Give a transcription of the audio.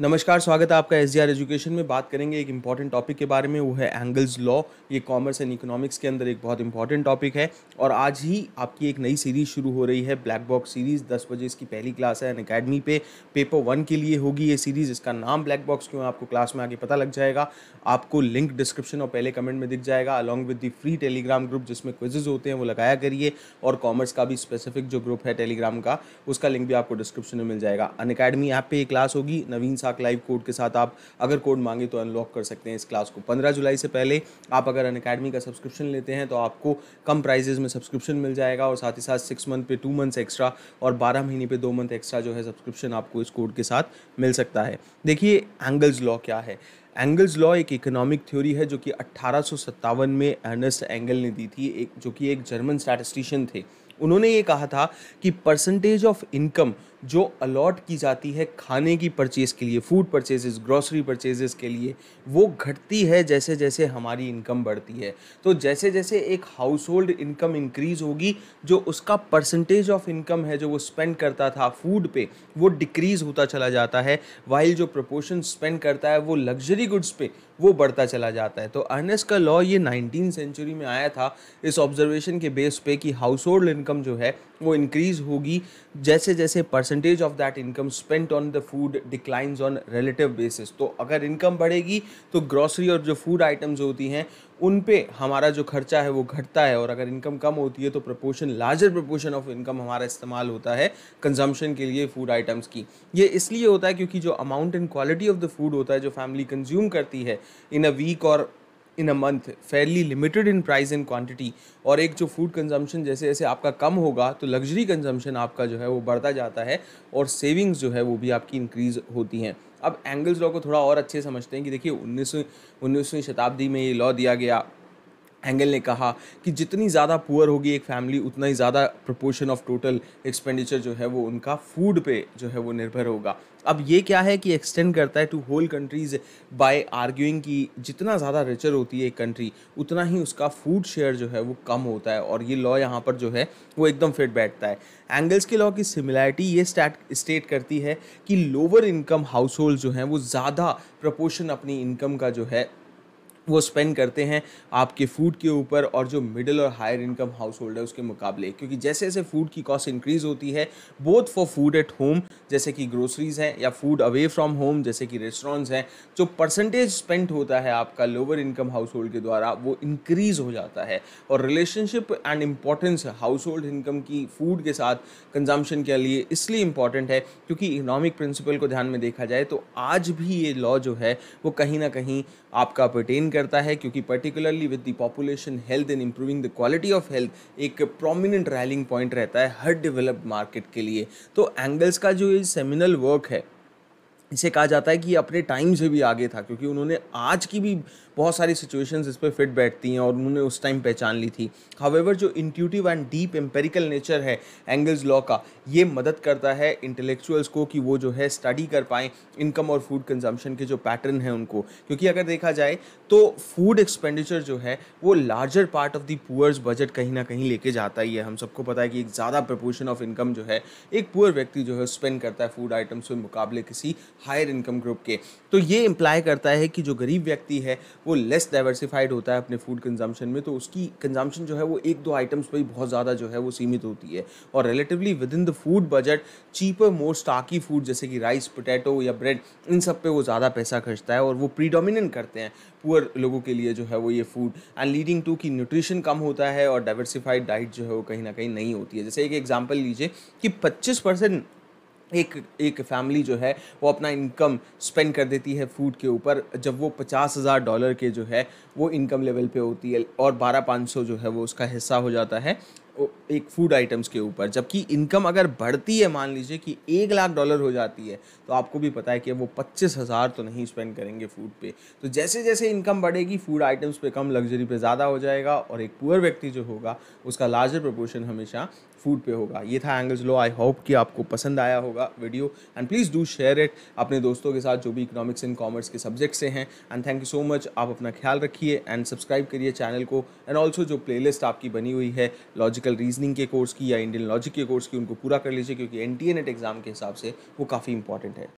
नमस्कार स्वागत है आपका एस डी आर एजुकेशन में बात करेंगे एक इम्पॉर्टेंट टॉपिक के बारे में वो है एंगल्स लॉ ये कॉमर्स एंड इकोनॉमिक्स के अंदर एक बहुत इंपॉर्टेंट टॉपिक है और आज ही आपकी एक नई सीरीज़ शुरू हो रही है ब्लैक बॉक्स सीरीज़ दस बजे इसकी पहली क्लास है एन अकेडमी पे पेपर वन के लिए होगी ये सीरीज़ इसका नाम ब्लैक बॉक्स क्यों आपको क्लास में आगे पता लग जाएगा आपको लिंक डिस्क्रिप्शन और पहले कमेंट में दिख जाएगा along with the free Telegram group जिसमें क्विजेज होते हैं वो लगाया करिए और कॉमर्स का भी स्पेसिफिक जो ग्रुप है टेलीग्राम का उसका लिंक भी आपको डिस्क्रिप्शन में मिल जाएगा अन अकेडमी ऐप पर ये क्लास होगी नवीन साक लाइव कोड के साथ आप अगर कोड मांगे तो अनलॉक कर सकते हैं इस क्लास को पंद्रह जुलाई से पहले आप अगर अन अकेडमी का सब्सक्रिप्शन लेते हैं तो आपको कम प्राइजेज में सब्सक्रिप्शन मिल जाएगा और साथ ही साथ सिक्स मंथ पे टू मंथ्स एक्स्ट्रा और बारह महीने पे दो मंथ एक्स्ट्रा जो है सब्सक्रिप्शन आपको इस कोड के साथ मिल सकता है देखिए एंगल्स लॉ क्या है एंगल्स लॉ एक इकोनॉमिक थ्योरी है जो कि अट्ठारह में अर्नेस्ट एंगल ने दी थी एक जो कि एक जर्मन स्टैटिस्टिशियन थे उन्होंने ये कहा था कि परसेंटेज ऑफ इनकम जो अलॉट की जाती है खाने की परचेज़ के लिए फूड परचेजेस ग्रॉसरी परचेजेस के लिए वो घटती है जैसे जैसे हमारी इनकम बढ़ती है तो जैसे जैसे एक हाउस होल्ड इनकम इंक्रीज़ होगी जो उसका परसेंटेज ऑफ इनकम है जो वो स्पेंड करता था फूड पे वो डिक्रीज़ होता चला जाता है वाइल जो प्रपोर्शन स्पेंड करता है वो लग्जरी गुड्स पे वो बढ़ता चला जाता है तो अर्नेस का लॉ ये नाइनटीन सेंचुरी में आया था इस ऑब्जर्वेशन के बेस पे कि हाउस होल्ड इनकम जो है वो इंक्रीज़ होगी जैसे जैसे percentage of that income spent on the food declines on relative basis तो अगर इनकम बढ़ेगी तो ग्रॉसरी और जो फूड आइटम्स होती हैं उन पे हमारा जो खर्चा है वो घटता है और अगर इनकम कम होती है तो proportion larger proportion of income हमारा इस्तेमाल होता है कंजम्पशन के लिए फूड आइटम्स की ये इसलिए होता है क्योंकि जो amount and quality of the food होता है जो फैमिली कंज्यूम करती है इन अ वीक और in a month fairly limited in price and quantity और एक जो फूड कंजम्पशन जैसे जैसे आपका कम होगा तो लग्जरी कंजम्पशन आपका जो है वो बढ़ता जाता है और सेविंग्स जो है वो भी आपकी इंक्रीज़ होती हैं अब एंगल्स लॉ को थोड़ा और अच्छे समझते हैं कि देखिए उन्नीस उन्नीसवीं शताब्दी में ये लॉ दिया गया एंगल ने कहा कि जितनी ज़्यादा पुअर होगी एक फैमिली उतना ही ज़्यादा प्रपोर्शन ऑफ टोटल एक्सपेंडिचर जो है वो उनका फूड पे जो है वो निर्भर होगा अब ये क्या है कि एक्सटेंड करता है to whole countries by arguing कि जितना ज़्यादा रिचर होती है एक कंट्री उतना ही उसका फूड शेयर जो है वो कम होता है और ये लॉ यहाँ पर जो है वो एकदम फिट बैठता है एंगल्स के लॉ की सिमिलैरिटी ये स्टैट स्टेट करती है कि लोअर इनकम हाउस होल्ड जो हैं वो ज़्यादा प्रपोर्शन अपनी इनकम का जो है वो स्पेंड करते हैं आपके फूड के ऊपर और जो मिडिल और हायर इनकम हाउस होल्ड है उसके मुकाबले क्योंकि जैसे जैसे फूड की कॉस्ट इंक्रीज होती है both for food at home जैसे कि ग्रोसरीज हैं या फूड अवे फ्रॉम होम जैसे कि रेस्टोरेंट्स हैं जो परसेंटेज स्पेंड होता है आपका लोअर इनकम हाउस होल्ड के द्वारा वो इंक्रीज़ हो जाता है और relationship and importance household income की फूड के साथ कंजम्पशन के लिए इसलिए इंपॉर्टेंट है क्योंकि इकोनॉमिक प्रिंसिपल को ध्यान में देखा जाए तो आज भी ये लॉ जो है वो कहीं ना कहीं आपका पर्टेन करता है क्योंकि particularly with the population health and improving the quality of health एक प्रोमिनेंट रैलिंग पॉइंट रहता है हर डेवलप्ड मार्केट के लिए तो एंगल्स का जो ये सेमिनल वर्क है इसे कहा जाता है कि अपने टाइम से भी आगे था क्योंकि उन्होंने आज की भी बहुत सारी सिचुएशंस इस पर फिट बैठती हैं और उन्होंने उस टाइम पहचान ली थी हावेवर जो intuitive and deep empirical nature है एंगल्स लॉ का ये मदद करता है इंटेलेक्चुअल्स को कि वो जो है स्टडी कर पाएँ इनकम और फूड कंजम्पशन के जो पैटर्न हैं उनको क्योंकि अगर देखा जाए तो फूड एक्सपेंडिचर जो है वो larger part of the poor's budget कहीं ना कहीं लेके जाता ही है हम सबको पता है कि एक ज़्यादा प्रपोर्शन ऑफ इनकम जो है एक पुअर व्यक्ति जो है स्पेंड करता है फूड आइटम्स के मुकाबले किसी हायर इनकम ग्रुप के तो ये इम्प्लाई करता है कि जो गरीब व्यक्ति है वो लेस डाइवर्सिफाइड होता है अपने फूड कंजम्पशन में तो उसकी कंजम्पशन जो है वो एक दो आइटम्स पर ही बहुत ज़्यादा जो है वो सीमित होती है और relatively within the food budget cheaper more starchy food जैसे कि राइस पोटैटो या ब्रेड इन सब पे वो ज़्यादा पैसा खर्चता है और वो प्रीडोमिनेंट करते हैं पुअर लोगों के लिए जो है वो ये फूड एंड लीडिंग टू कि न्यूट्रिशन कम होता है और डाइवर्सिफाइड डाइट जो है वो कहीं ना कहीं नहीं होती है जैसे एक एग्जाम्पल लीजिए कि पच्चीस परसेंट एक एक फैमिली जो है वो अपना इनकम स्पेंड कर देती है फूड के ऊपर जब वो पचास हज़ार डॉलर के जो है वो इनकम लेवल पे होती है और बारह पाँच सौ जो है वो उसका हिस्सा हो जाता है एक फूड आइटम्स के ऊपर जबकि इनकम अगर बढ़ती है मान लीजिए कि एक लाख डॉलर हो जाती है तो आपको भी पता है कि वो पच्चीस हज़ार तो नहीं स्पेंड करेंगे फूड पे तो जैसे जैसे इनकम बढ़ेगी फूड आइटम्स पे कम लग्जरी पे ज़्यादा हो जाएगा और एक पुअर व्यक्ति जो होगा उसका लार्जर प्रपोर्शन हमेशा फूड पे होगा ये था एंगल्स लो आई होप कि आपको पसंद आया होगा video and please do share it अपने दोस्तों के साथ जो भी इकोनॉमिक्स एंड कॉमर्स के सब्जेक्ट से हैं and thank you so much आप अपना ख्याल रखिए एंड सब्सक्राइब करिए चैनल को एंड ऑल्सो जो प्लेलिस्ट आपकी बनी हुई है लॉजिकल लॉजिकल रीजनिंग के कोर्स की या इंडियन लॉजिक के कोर्स की उनको पूरा कर लीजिए क्योंकि एन टी एग्ज़ाम के हिसाब से वो काफ़ी इंपॉर्टेंट है